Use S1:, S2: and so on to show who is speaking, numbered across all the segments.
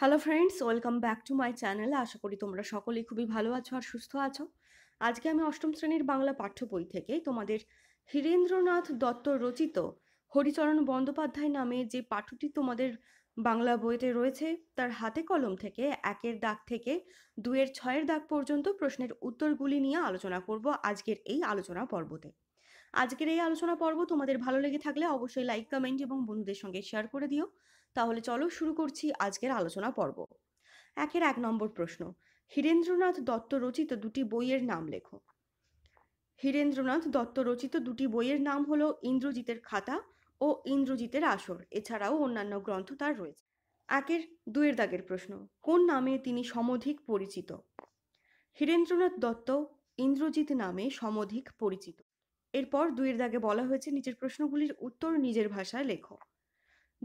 S1: hello friends welcome back to my channel আশা করি তোমরা সকলেই খুবই ভালো আছো আর সুস্থ আছো আজকে আমি অষ্টম শ্রেণীর বাংলা পাঠ্য বই থেকে তোমাদের হীরেন্দ্রনাথ দত্ত রচিত হরিচরণ বন্দ্যোপাধ্যায় নামে যে পাঠ্যটি তোমাদের বাংলা বইতে রয়েছে তার হাতে কলম থেকে একের দাগ থেকে দুয়ের ছয়ের দাগ পর্যন্ত প্রশ্নের উত্তরগুলি নিয়ে আলোচনা করব আজকের এই আলোচনা পর্বতে আজকের এই আলোচনা পর্ব তোমাদের ভালো লেগে থাকলে অবশ্যই লাইক কমেন্ট এবং বন্ধুদের সঙ্গে শেয়ার করে দিও তাহলে চলো শুরু করছি আজকের আলোচনা পর্ব একের এক নম্বর প্রশ্ন হীরেন্দ্রনাথ দত্ত রচিত দুটি বইয়ের নাম লেখো হীরেন্দ্রনাথ দত্ত রচিত দুটি বইয়ের নাম হলো ইন্দ্রজিতের খাতা ও ইন্দ্রজিতের আসর এছাড়াও অন্যান্য গ্রন্থ তার রয়েছে একের দুয়ের দাগের প্রশ্ন কোন নামে তিনি সমধিক পরিচিত হীরেন্দ্রনাথ দত্ত ইন্দ্রজিৎ নামে সমধিক পরিচিত এরপর দুয়ের দাগে বলা হয়েছে নিজের প্রশ্নগুলির উত্তর নিজের ভাষায় লেখো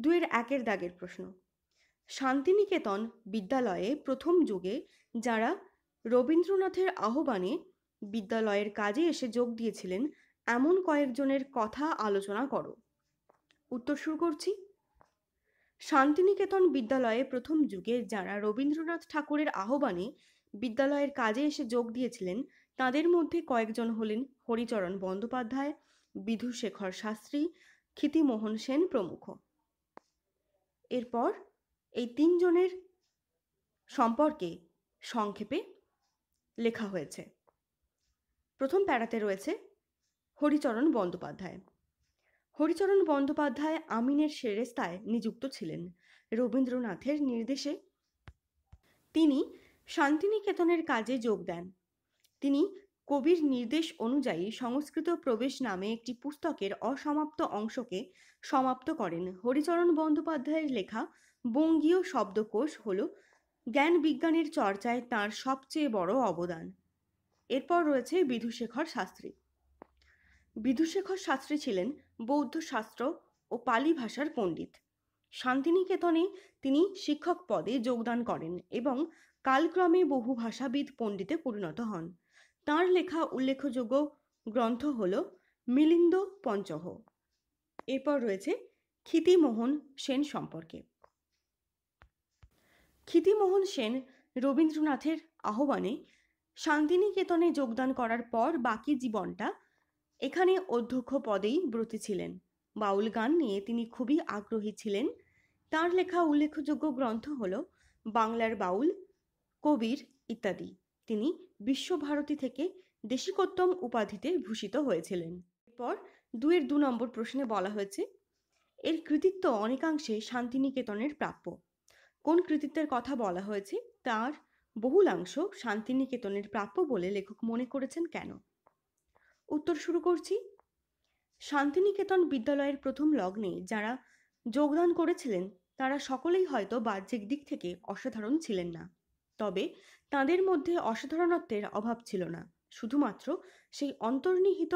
S1: দুয়ের একের দাগের প্রশ্ন শান্তিনিকেতন বিদ্যালয়ে প্রথম যুগে যারা রবীন্দ্রনাথের আহ্বানে বিদ্যালয়ের কাজে এসে যোগ দিয়েছিলেন এমন কয়েকজনের কথা আলোচনা করো উত্তর শুরু করছি শান্তিনিকেতন বিদ্যালয়ে প্রথম যুগে যারা রবীন্দ্রনাথ ঠাকুরের আহ্বানে বিদ্যালয়ের কাজে এসে যোগ দিয়েছিলেন তাদের মধ্যে কয়েকজন হলেন হরিচরণ বন্দ্যোপাধ্যায় বিধুশেখর শাস্ত্রী ক্ষিতিমোহন সেন প্রমুখ এরপর এই তিনজনের সম্পর্কে সংক্ষেপে লেখা হয়েছে প্রথম প্যারাতে রয়েছে হরিচরণ বন্দ্যোপাধ্যায় হরিচরণ বন্দ্যোপাধ্যায় আমিনের সেরেস্তায় নিযুক্ত ছিলেন রবীন্দ্রনাথের নির্দেশে তিনি শান্তিনিকেতনের কাজে যোগ দেন তিনি কবির নির্দেশ অনুযায়ী সংস্কৃত প্রবেশ নামে একটি পুস্তকের অসমাপ্ত অংশকে সমাপ্ত করেন হরিচরণ বন্দ্যোপাধ্যায়ের লেখা বঙ্গীয় শব্দকোষ হল জ্ঞান বিজ্ঞানের চর্চায় তার সবচেয়ে বড় অবদান এরপর রয়েছে বিধুশেখর শাস্ত্রী বিধুশেখর শাস্ত্রী ছিলেন বৌদ্ধ শাস্ত্র ও পালি ভাষার পণ্ডিত শান্তিনিকেতনে তিনি শিক্ষক পদে যোগদান করেন এবং কালক্রমে বহু ভাষাবিদ পণ্ডিতে পরিণত হন তাঁর লেখা উল্লেখযোগ্য গ্রন্থ হল মিলিন্দ পঞ্চহ এরপর রয়েছে ক্ষিতিমোহন সেন সম্পর্কে ক্ষিতিমোহন সেন রবীন্দ্রনাথের আহ্বানে শান্তিনিকেতনে যোগদান করার পর বাকি জীবনটা এখানে অধ্যক্ষ পদেই ব্রতী ছিলেন বাউল গান নিয়ে তিনি খুবই আগ্রহী ছিলেন তার লেখা উল্লেখযোগ্য গ্রন্থ হল বাংলার বাউল কবির ইত্যাদি তিনি বিশ্বভারতী থেকে দেশিকোত্তম উপাধিতে ভূষিত হয়েছিলেন এরপর দুয়ের দু নম্বর প্রশ্নে বলা হয়েছে এর কৃতিত্ব অনেকাংশে শান্তিনিকেতনের প্রাপ্য কোন কৃতিত্বের কথা বলা হয়েছে তার বহুলাংশ শান্তিনিকেতনের প্রাপ্য বলে লেখক মনে করেছেন কেন উত্তর শুরু করছি শান্তিনিকেতন বিদ্যালয়ের প্রথম লগ্নে যারা যোগদান করেছিলেন তারা সকলেই হয়তো বাহ্যিক দিক থেকে অসাধারণ ছিলেন না তবে তাঁদের মধ্যে অসাধারণত্বের অভাব ছিল না শুধুমাত্র সেই অন্তর্নিহিত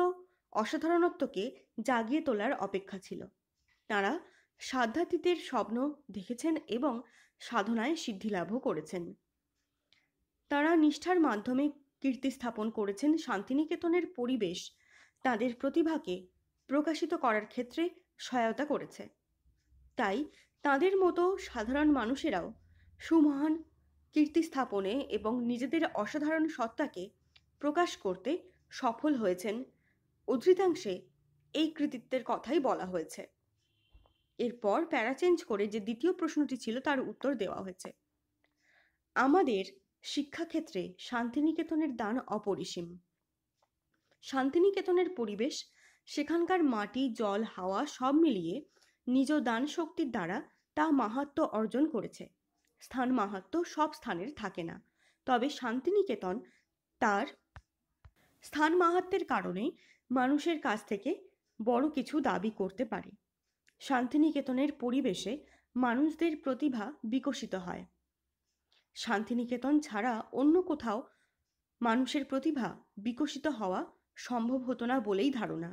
S1: অসাধারণত্বকে জাগিয়ে তোলার অপেক্ষা ছিল তাঁরা সাধ্যাতীতের স্বপ্ন দেখেছেন এবং সাধনায় সিদ্ধিলাভও করেছেন তারা নিষ্ঠার মাধ্যমে কীর্তি স্থাপন করেছেন শান্তিনিকেতনের পরিবেশ তাদের প্রতিভাকে প্রকাশিত করার ক্ষেত্রে সহায়তা করেছে তাই তাদের মতো সাধারণ মানুষেরাও সুমহান কীর্তি স্থাপনে এবং নিজেদের অসাধারণ সত্তাকে প্রকাশ করতে সফল হয়েছেন উদ্ধৃতাংশে এই কৃতিত্বের কথাই বলা হয়েছে এরপর প্যারা চেঞ্জ করে যে দ্বিতীয় প্রশ্নটি ছিল তার উত্তর দেওয়া হয়েছে আমাদের শিক্ষাক্ষেত্রে শান্তিনিকেতনের দান অপরিসীম শান্তিনিকেতনের পরিবেশ সেখানকার মাটি জল হাওয়া সব মিলিয়ে নিজ দান শক্তির দ্বারা তা মাহাত্ম অর্জন করেছে স্থান মাহাত্ম সব স্থানের থাকে না তবে শান্তিনিকেতন তার স্থান মাহাত্মের কারণে মানুষের কাছ থেকে বড় কিছু দাবি করতে পারে শান্তিনিকেতনের পরিবেশে মানুষদের প্রতিভা বিকশিত হয় শান্তিনিকেতন ছাড়া অন্য কোথাও মানুষের প্রতিভা বিকশিত হওয়া সম্ভব হতো না বলেই ধারণা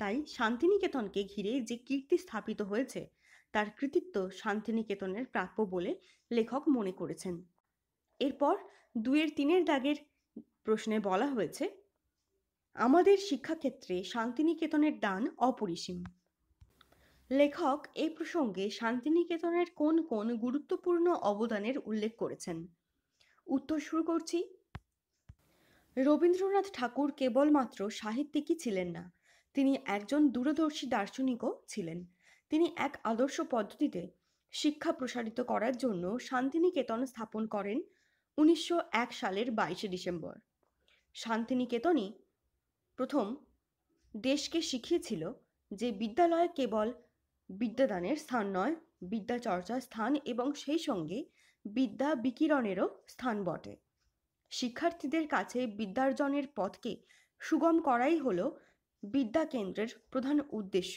S1: তাই শান্তিনিকেতনকে ঘিরে যে কীর্তি স্থাপিত হয়েছে তার কৃতিত্ব শান্তিনিকেতনের প্রাপ্য বলে লেখক মনে করেছেন এরপর দুয়ের তিনের দাগের প্রশ্নে বলা হয়েছে আমাদের শিক্ষাক্ষেত্রে শান্তিনিকেতনের দান অপরিসীম লেখক এই প্রসঙ্গে শান্তিনিকেতনের কোন কোন গুরুত্বপূর্ণ অবদানের উল্লেখ করেছেন উত্তর শুরু করছি রবীন্দ্রনাথ ঠাকুর কেবলমাত্র সাহিত্যিকই ছিলেন না তিনি একজন দূরদর্শী দার্শনিকও ছিলেন তিনি এক আদর্শ পদ্ধতিতে শিক্ষা প্রসারিত করার জন্য শান্তিনিকেতন স্থাপন করেন উনিশশো এক সালের বাইশে ডিসেম্বর শান্তিনিকেতনই প্রথম দেশকে শিখিয়েছিল যে বিদ্যালয় কেবল বিদ্যাদানের স্থান নয় বিদ্যা চর্চার স্থান এবং সেই সঙ্গে বিদ্যা বিকিরণেরও স্থান বটে শিক্ষার্থীদের কাছে বিদ্যার্জনের পথকে সুগম করাই হল বিদ্যা কেন্দ্রের প্রধান উদ্দেশ্য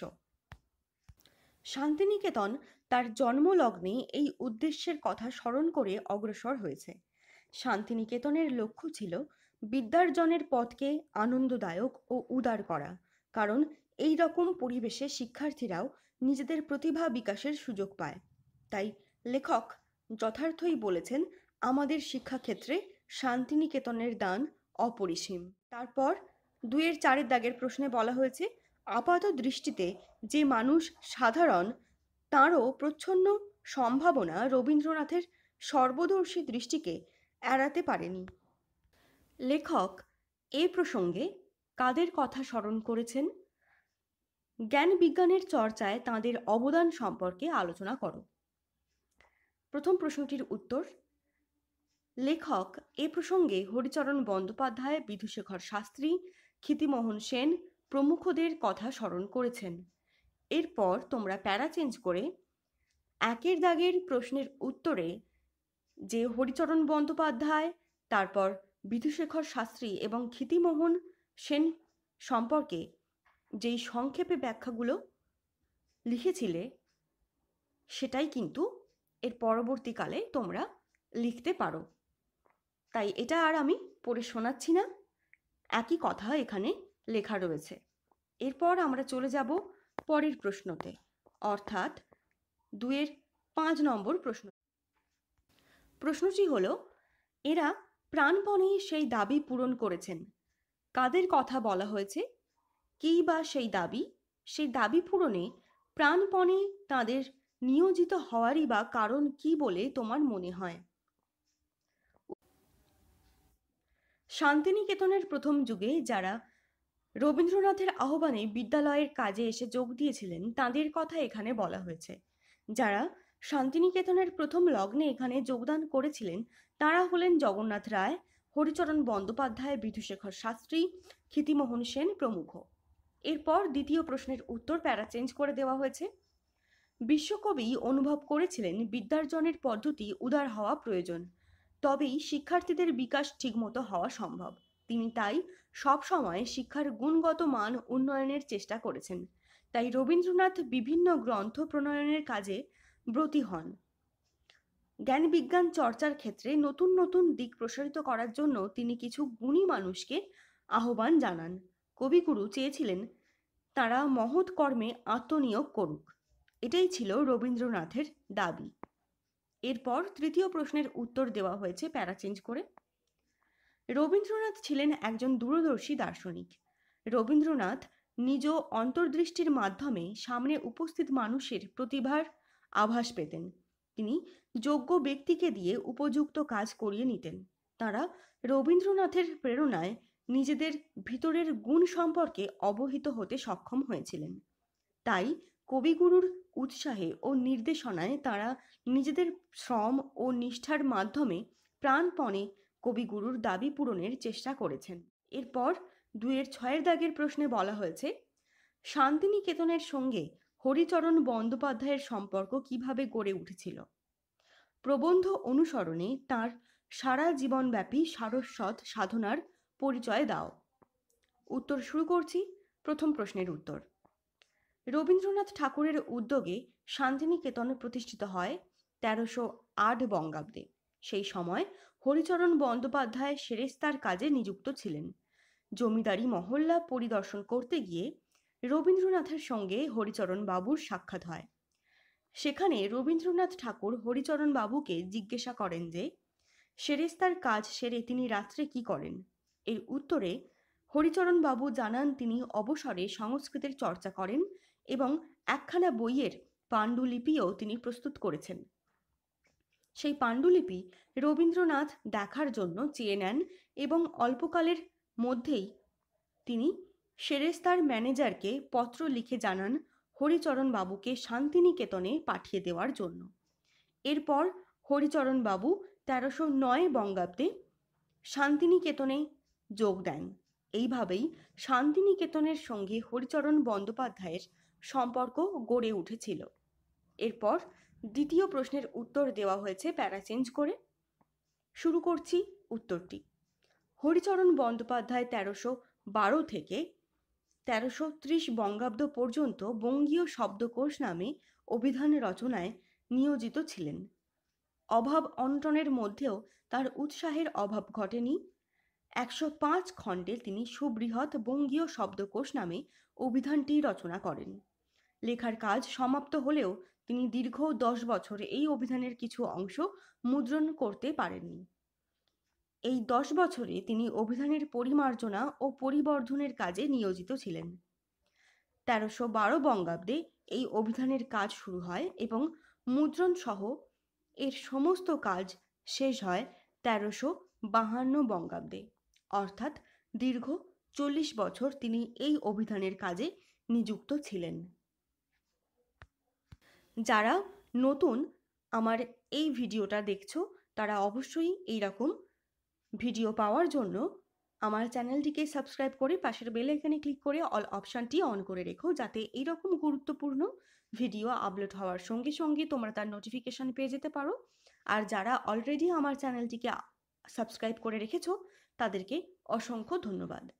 S1: শান্তিনিকেতন তার জন্মলগ্নে এই উদ্দেশ্যের কথা স্মরণ করে অগ্রসর হয়েছে শান্তিনিকেতনের লক্ষ্য ছিল বিদ্যার্জনের পথকে আনন্দদায়ক ও উদার করা কারণ এই রকম পরিবেশে শিক্ষার্থীরাও নিজেদের প্রতিভা বিকাশের সুযোগ পায় তাই লেখক যথার্থই বলেছেন আমাদের শিক্ষাক্ষেত্রে শান্তিনিকেতনের দান অপরিসীম তারপর দুয়ের চারের দাগের প্রশ্নে বলা হয়েছে আপাত দৃষ্টিতে যে মানুষ সাধারণ তাঁরও প্রচ্ছন্ন সম্ভাবনা রবীন্দ্রনাথের সর্বদর্শী দৃষ্টিকে এড়াতে পারেনি লেখক এ প্রসঙ্গে কাদের কথা স্মরণ করেছেন জ্ঞান বিজ্ঞানের চর্চায় তাঁদের অবদান সম্পর্কে আলোচনা করো প্রথম প্রশ্নটির উত্তর লেখক এ প্রসঙ্গে হরিচরণ বন্দ্যোপাধ্যায় বিধুশেখর শাস্ত্রী ক্ষিতিমোহন সেন প্রমুখদের কথা স্মরণ করেছেন এরপর তোমরা প্যারা চেঞ্জ করে একের দাগের প্রশ্নের উত্তরে যে হরিচরণ বন্দ্যোপাধ্যায় তারপর বিধুশেখর শাস্ত্রী এবং ক্ষিতিমোহন সেন সম্পর্কে যেই সংক্ষেপে ব্যাখ্যাগুলো লিখেছিলে সেটাই কিন্তু এর পরবর্তীকালে তোমরা লিখতে পারো তাই এটা আর আমি পড়ে শোনাচ্ছি না একই কথা এখানে লেখা রয়েছে এরপর আমরা চলে যাব পরের প্রশ্নতে অর্থাৎ দুয়ের পাঁচ নম্বর প্রশ্ন প্রশ্নটি হল এরা প্রাণপণে সেই দাবি পূরণ করেছেন কাদের কথা বলা হয়েছে কী বা সেই দাবি সেই দাবি পূরণে প্রাণপণে তাদের নিয়োজিত হওয়ারই বা কারণ কি বলে তোমার মনে হয় শান্তিনিকেতনের প্রথম যুগে যারা রবীন্দ্রনাথের আহ্বানে বিদ্যালয়ের কাজে এসে যোগ দিয়েছিলেন তাঁদের কথা এখানে বলা হয়েছে যারা শান্তিনিকেতনের প্রথম লগ্নে এখানে যোগদান করেছিলেন তাঁরা হলেন জগন্নাথ রায় হরিচরণ বন্দ্যোপাধ্যায় বিধুশেখর শাস্ত্রী ক্ষিতিমোহন সেন প্রমুখ এরপর দ্বিতীয় প্রশ্নের উত্তর প্যারা চেঞ্জ করে দেওয়া হয়েছে বিশ্বকবি অনুভব করেছিলেন বিদ্যার্জনের পদ্ধতি উদার হওয়া প্রয়োজন তবেই শিক্ষার্থীদের বিকাশ ঠিকমতো হওয়া সম্ভব তিনি তাই সবসময় শিক্ষার গুণগত মান উন্নয়নের চেষ্টা করেছেন তাই রবীন্দ্রনাথ বিভিন্ন গ্রন্থ প্রণয়নের কাজে ব্রতী হন জ্ঞান বিজ্ঞান চর্চার ক্ষেত্রে নতুন নতুন দিক প্রসারিত করার জন্য তিনি কিছু গুণী মানুষকে আহ্বান জানান কবিগুরু চেয়েছিলেন তারা মহৎ কর্মে আত্মনিয়োগ করুক এটাই ছিল রবীন্দ্রনাথের দাবি এরপর তৃতীয় প্রশ্নের উত্তর দেওয়া হয়েছে প্যারা চেঞ্জ করে রবীন্দ্রনাথ ছিলেন একজন দূরদর্শী দার্শনিক রবীন্দ্রনাথ নিজ অন্তর্দৃষ্টির মাধ্যমে সামনে উপস্থিত মানুষের প্রতিভার আভাস পেতেন তিনি যোগ্য ব্যক্তিকে দিয়ে উপযুক্ত কাজ করিয়ে নিতেন তারা রবীন্দ্রনাথের প্রেরণায় নিজেদের ভিতরের গুণ সম্পর্কে অবহিত হতে সক্ষম হয়েছিলেন তাই কবিগুরুর উৎসাহে ও নির্দেশনায় তারা নিজেদের শ্রম ও নিষ্ঠার মাধ্যমে প্রাণপণে কবিগুরুর দাবি পূরণের চেষ্টা করেছেন এরপর দুয়ের ছয়ের দাগের প্রশ্নে বলা হয়েছে শান্তিনিকেতনের সঙ্গে হরিচরণ বন্দ্যোপাধ্যায়ের সম্পর্ক কিভাবে গড়ে উঠেছিল প্রবন্ধ অনুসরণে তার সারা জীবনব্যাপী সারস্বত সাধনার পরিচয় দাও উত্তর শুরু করছি প্রথম প্রশ্নের উত্তর রবীন্দ্রনাথ ঠাকুরের উদ্যোগে শান্তিনিকেতন প্রতিষ্ঠিত হয় তেরোশো আট বঙ্গাব্দে সেই সময় হরিচরণ বন্দ্যোপাধ্যায় সেরেস্তার কাজে নিযুক্ত ছিলেন জমিদারি মহল্লা পরিদর্শন করতে গিয়ে রবীন্দ্রনাথের সঙ্গে হরিচরণ বাবুর সাক্ষাৎ হয় সেখানে রবীন্দ্রনাথ ঠাকুর হরিচরণ বাবুকে জিজ্ঞাসা করেন যে সেরেস্তার কাজ সেরে তিনি রাত্রে কি করেন এর উত্তরে হরিচরণ বাবু জানান তিনি অবসরে সংস্কৃতের চর্চা করেন এবং একখানা বইয়ের পাণ্ডুলিপিও তিনি প্রস্তুত করেছেন সেই পাণ্ডুলিপি রবীন্দ্রনাথ দেখার জন্য চেয়ে নেন এবং অল্পকালের মধ্যেই তিনি সেরেস্তার ম্যানেজারকে পত্র লিখে জানান হরিচরণবাবুকে শান্তিনিকেতনে পাঠিয়ে দেওয়ার জন্য এরপর হরিচরণবাবু তেরোশো নয় বঙ্গাব্দে শান্তিনিকেতনে যোগ দেন এইভাবেই শান্তিনিকেতনের সঙ্গে হরিচরণ বন্দ্যোপাধ্যায়ের সম্পর্ক গড়ে উঠেছিল এরপর দ্বিতীয় প্রশ্নের উত্তর দেওয়া হয়েছে প্যারা চেঞ্জ করে শুরু করছি উত্তরটি হরিচরণ বন্দ্যোপাধ্যায় তেরোশো বারো থেকে তেরোশো ত্রিশ বঙ্গাব্দ পর্যন্ত বঙ্গীয় শব্দকোষ নামে অভিধান রচনায় নিয়োজিত ছিলেন অভাব অনটনের মধ্যেও তার উৎসাহের অভাব ঘটেনি একশো পাঁচ খণ্ডে তিনি সুবৃহৎ বঙ্গীয় শব্দকোষ নামে অভিধানটি রচনা করেন লেখার কাজ সমাপ্ত হলেও তিনি দীর্ঘ দশ বছর এই অভিধানের কিছু অংশ মুদ্রণ করতে পারেননি এই দশ বছরে তিনি অভিধানের পরিমার্জনা ও পরিবর্ধনের কাজে নিয়োজিত ছিলেন তেরোশো বারো বঙ্গাব্দে এই অভিধানের কাজ শুরু হয় এবং মুদ্রণ সহ এর সমস্ত কাজ শেষ হয় তেরোশো বাহান্ন বঙ্গাব্দে অর্থাৎ দীর্ঘ চল্লিশ বছর তিনি এই অভিধানের কাজে নিযুক্ত ছিলেন যারা নতুন আমার এই ভিডিওটা দেখছো তারা অবশ্যই এই রকম ভিডিও পাওয়ার জন্য আমার চ্যানেলটিকে সাবস্ক্রাইব করে পাশের বেল আইকনে ক্লিক করে অল অপশানটি অন করে রেখো যাতে এইরকম গুরুত্বপূর্ণ ভিডিও আপলোড হওয়ার সঙ্গে সঙ্গে তোমরা তার নোটিফিকেশান পেয়ে যেতে পারো আর যারা অলরেডি আমার চ্যানেলটিকে সাবস্ক্রাইব করে রেখেছো তাদেরকে অসংখ্য ধন্যবাদ